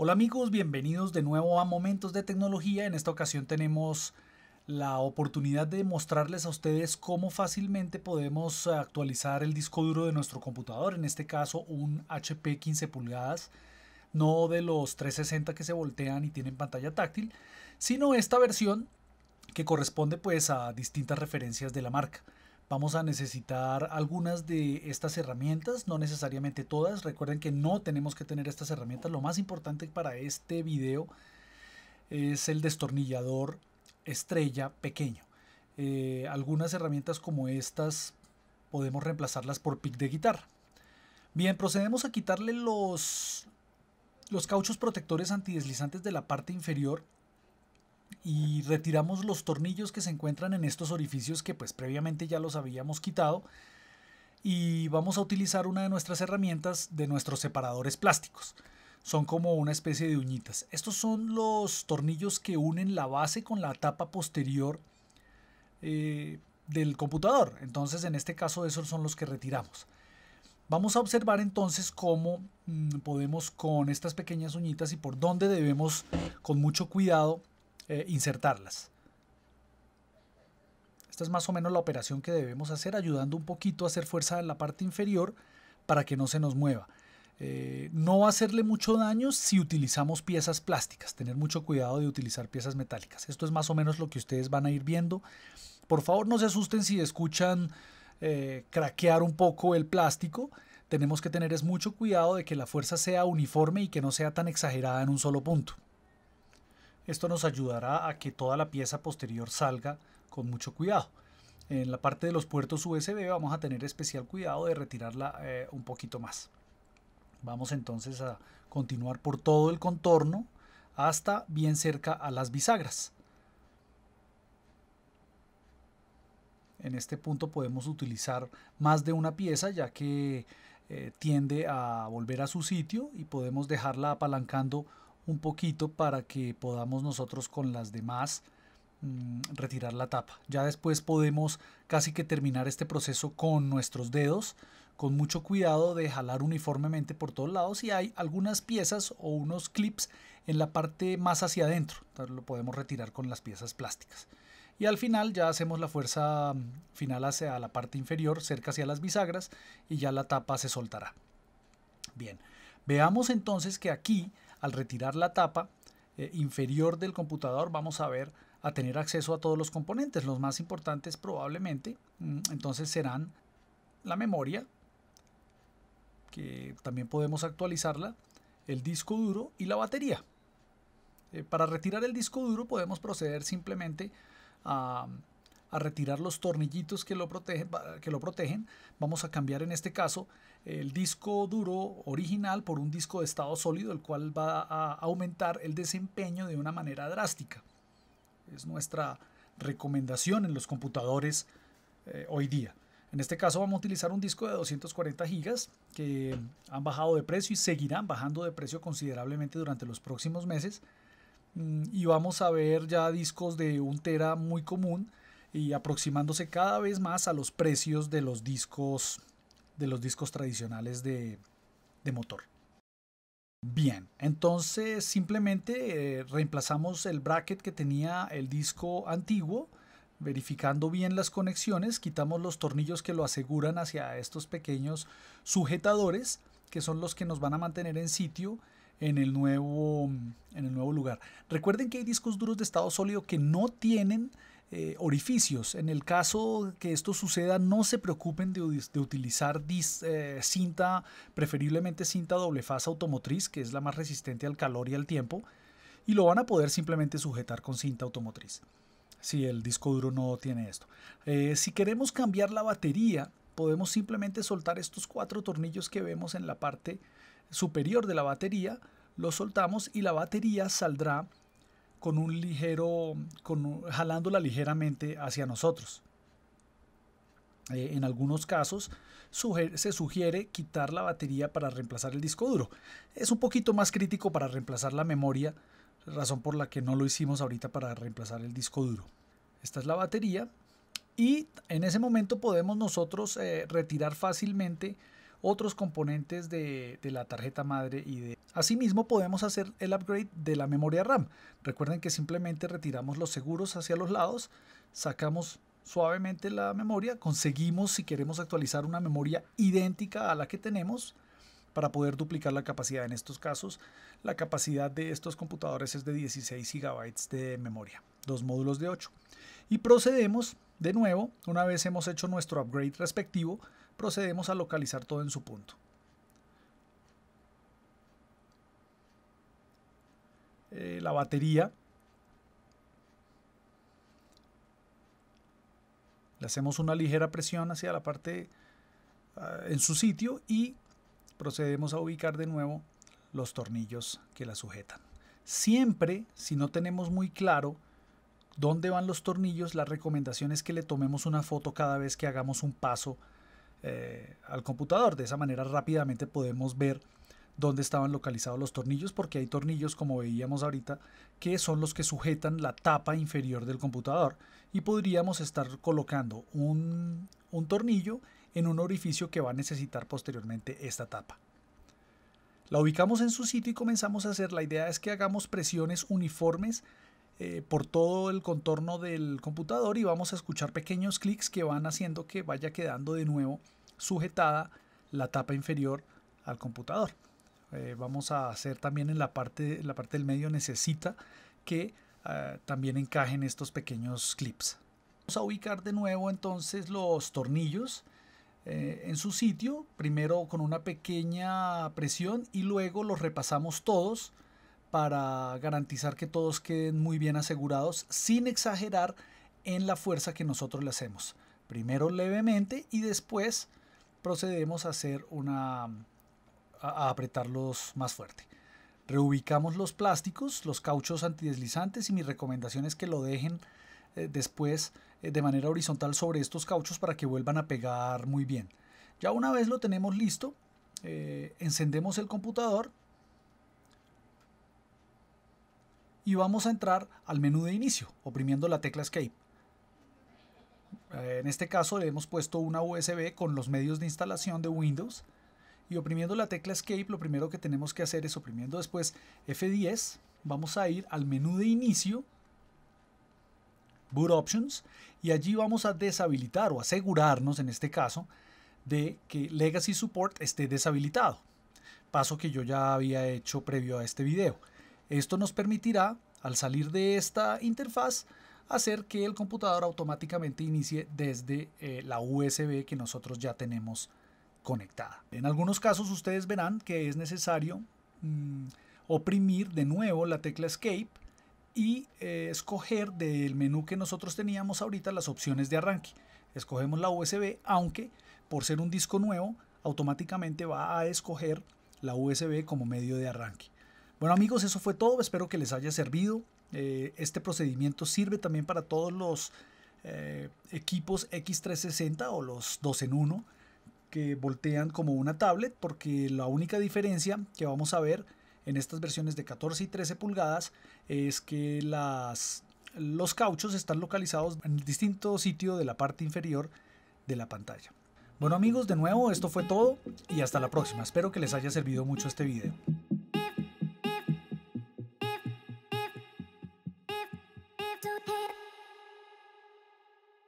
Hola amigos, bienvenidos de nuevo a Momentos de Tecnología. En esta ocasión tenemos la oportunidad de mostrarles a ustedes cómo fácilmente podemos actualizar el disco duro de nuestro computador, en este caso un HP 15 pulgadas, no de los 360 que se voltean y tienen pantalla táctil, sino esta versión que corresponde pues a distintas referencias de la marca. Vamos a necesitar algunas de estas herramientas, no necesariamente todas. Recuerden que no tenemos que tener estas herramientas. Lo más importante para este video es el destornillador estrella pequeño. Eh, algunas herramientas como estas podemos reemplazarlas por pick de guitarra. Bien, procedemos a quitarle los, los cauchos protectores antideslizantes de la parte inferior y retiramos los tornillos que se encuentran en estos orificios que pues previamente ya los habíamos quitado y vamos a utilizar una de nuestras herramientas de nuestros separadores plásticos. Son como una especie de uñitas. Estos son los tornillos que unen la base con la tapa posterior eh, del computador. Entonces en este caso esos son los que retiramos. Vamos a observar entonces cómo mm, podemos con estas pequeñas uñitas y por dónde debemos con mucho cuidado eh, insertarlas. Esta es más o menos la operación que debemos hacer, ayudando un poquito a hacer fuerza en la parte inferior para que no se nos mueva. Eh, no va a hacerle mucho daño si utilizamos piezas plásticas, tener mucho cuidado de utilizar piezas metálicas. Esto es más o menos lo que ustedes van a ir viendo. Por favor no se asusten si escuchan eh, craquear un poco el plástico. Tenemos que tener es mucho cuidado de que la fuerza sea uniforme y que no sea tan exagerada en un solo punto. Esto nos ayudará a que toda la pieza posterior salga con mucho cuidado. En la parte de los puertos USB vamos a tener especial cuidado de retirarla eh, un poquito más. Vamos entonces a continuar por todo el contorno hasta bien cerca a las bisagras. En este punto podemos utilizar más de una pieza ya que eh, tiende a volver a su sitio y podemos dejarla apalancando un poquito para que podamos nosotros con las demás mm, retirar la tapa. Ya después podemos casi que terminar este proceso con nuestros dedos, con mucho cuidado de jalar uniformemente por todos lados y hay algunas piezas o unos clips en la parte más hacia adentro, lo podemos retirar con las piezas plásticas. Y al final ya hacemos la fuerza mm, final hacia la parte inferior, cerca hacia las bisagras y ya la tapa se soltará. Bien, veamos entonces que aquí al retirar la tapa eh, inferior del computador vamos a ver a tener acceso a todos los componentes. Los más importantes probablemente mm, entonces serán la memoria, que también podemos actualizarla, el disco duro y la batería. Eh, para retirar el disco duro podemos proceder simplemente a, retirar los tornillitos que lo, que lo protegen. Vamos a cambiar en este caso el disco duro original por un disco de estado sólido, el cual va a aumentar el desempeño de una manera drástica. Es nuestra recomendación en los computadores eh, hoy día. En este caso vamos a utilizar un disco de 240 gigas que han bajado de precio y seguirán bajando de precio considerablemente durante los próximos meses. Mm, y vamos a ver ya discos de un tera muy común y aproximándose cada vez más a los precios de los discos de los discos tradicionales de, motor. Bien, entonces simplemente eh, reemplazamos el bracket que tenía el disco antiguo, verificando bien las conexiones, quitamos los tornillos que lo aseguran hacia estos pequeños sujetadores, que son los que nos van a mantener en sitio en el nuevo, en el nuevo lugar. Recuerden que hay discos duros de estado sólido que no tienen eh, orificios. En el caso que esto suceda, no se preocupen de, utilizar eh, cinta, preferiblemente cinta doble faz automotriz, que es la más resistente al calor y al tiempo, y lo van a poder simplemente sujetar con cinta automotriz, si el disco duro no tiene esto. Eh, si queremos cambiar la batería, podemos simplemente soltar estos cuatro tornillos que vemos en la parte superior de la batería, los soltamos y la batería saldrá con un ligero, con jalándola ligeramente hacia nosotros. Eh, en algunos casos se sugiere quitar la batería para reemplazar el disco duro. Es un poquito más crítico para reemplazar la memoria, razón por la que no lo hicimos ahorita para reemplazar el disco duro. Esta es la batería y en ese momento podemos nosotros eh, retirar fácilmente otros componentes de, la tarjeta madre y de... Asimismo podemos hacer el upgrade de la memoria RAM. Recuerden que simplemente retiramos los seguros hacia los lados, sacamos suavemente la memoria, conseguimos si queremos actualizar una memoria idéntica a la que tenemos para poder duplicar la capacidad. En estos casos, la capacidad de estos computadores es de 16 GB de memoria, dos módulos de 8. Y procedemos de nuevo, una vez hemos hecho nuestro upgrade respectivo, procedemos a localizar todo en su punto. Eh, la batería. Le hacemos una ligera presión hacia la parte ah, en su sitio y procedemos a ubicar de nuevo los tornillos que la sujetan. Siempre, si no tenemos muy claro dónde van los tornillos, la recomendación es que le tomemos una foto cada vez que hagamos un paso eh, al computador. De esa manera rápidamente podemos ver dónde estaban localizados los tornillos, porque hay tornillos, como veíamos ahorita, que son los que sujetan la tapa inferior del computador. Y podríamos estar colocando un, un tornillo en un orificio que va a necesitar posteriormente esta tapa. La ubicamos en su sitio y comenzamos a hacer. La idea es que hagamos presiones uniformes eh, por todo el contorno del computador y vamos a escuchar pequeños clics que van haciendo que vaya quedando de nuevo sujetada la tapa inferior al computador. Eh, vamos a hacer también en la parte, la parte del medio necesita que eh, también encajen estos pequeños clips. Vamos a ubicar de nuevo entonces los tornillos en su sitio, primero con una pequeña presión y luego los repasamos todos para garantizar que todos queden muy bien asegurados sin exagerar en la fuerza que nosotros le hacemos. Primero levemente y después procedemos a hacer una a, apretarlos más fuerte. Reubicamos los plásticos, los cauchos antideslizantes y mi recomendación es que lo dejen eh, después eh, de manera horizontal sobre estos cauchos para que vuelvan a pegar muy bien. Ya una vez lo tenemos listo, eh, encendemos el computador y vamos a entrar al menú de inicio oprimiendo la tecla Escape. En este caso le hemos puesto una USB con los medios de instalación de Windows y oprimiendo la tecla Escape lo primero que tenemos que hacer es oprimiendo después F10 vamos a ir al menú de inicio Boot Options y allí vamos a deshabilitar o asegurarnos en este caso de que Legacy Support esté deshabilitado. Paso que yo ya había hecho previo a este video. Esto nos permitirá, al salir de esta interfaz, hacer que el computador automáticamente inicie desde eh, la USB que nosotros ya tenemos conectada. En algunos casos ustedes verán que es necesario mm, oprimir de nuevo la tecla Escape y eh, escoger del menú que nosotros teníamos ahorita las opciones de arranque. Escogemos la USB, aunque por ser un disco nuevo, automáticamente va a escoger la USB como medio de arranque. Bueno amigos, eso fue todo, espero que les haya servido. Eh, este procedimiento sirve también para todos los eh, equipos X360 o los 2 en 1 que voltean como una tablet porque la única diferencia que vamos a ver en estas versiones de 14 y 13 pulgadas es que los cauchos están localizados en el distinto sitio de la parte inferior de la pantalla. Bueno amigos, de nuevo esto fue todo y hasta la próxima. Espero que les haya servido mucho este video.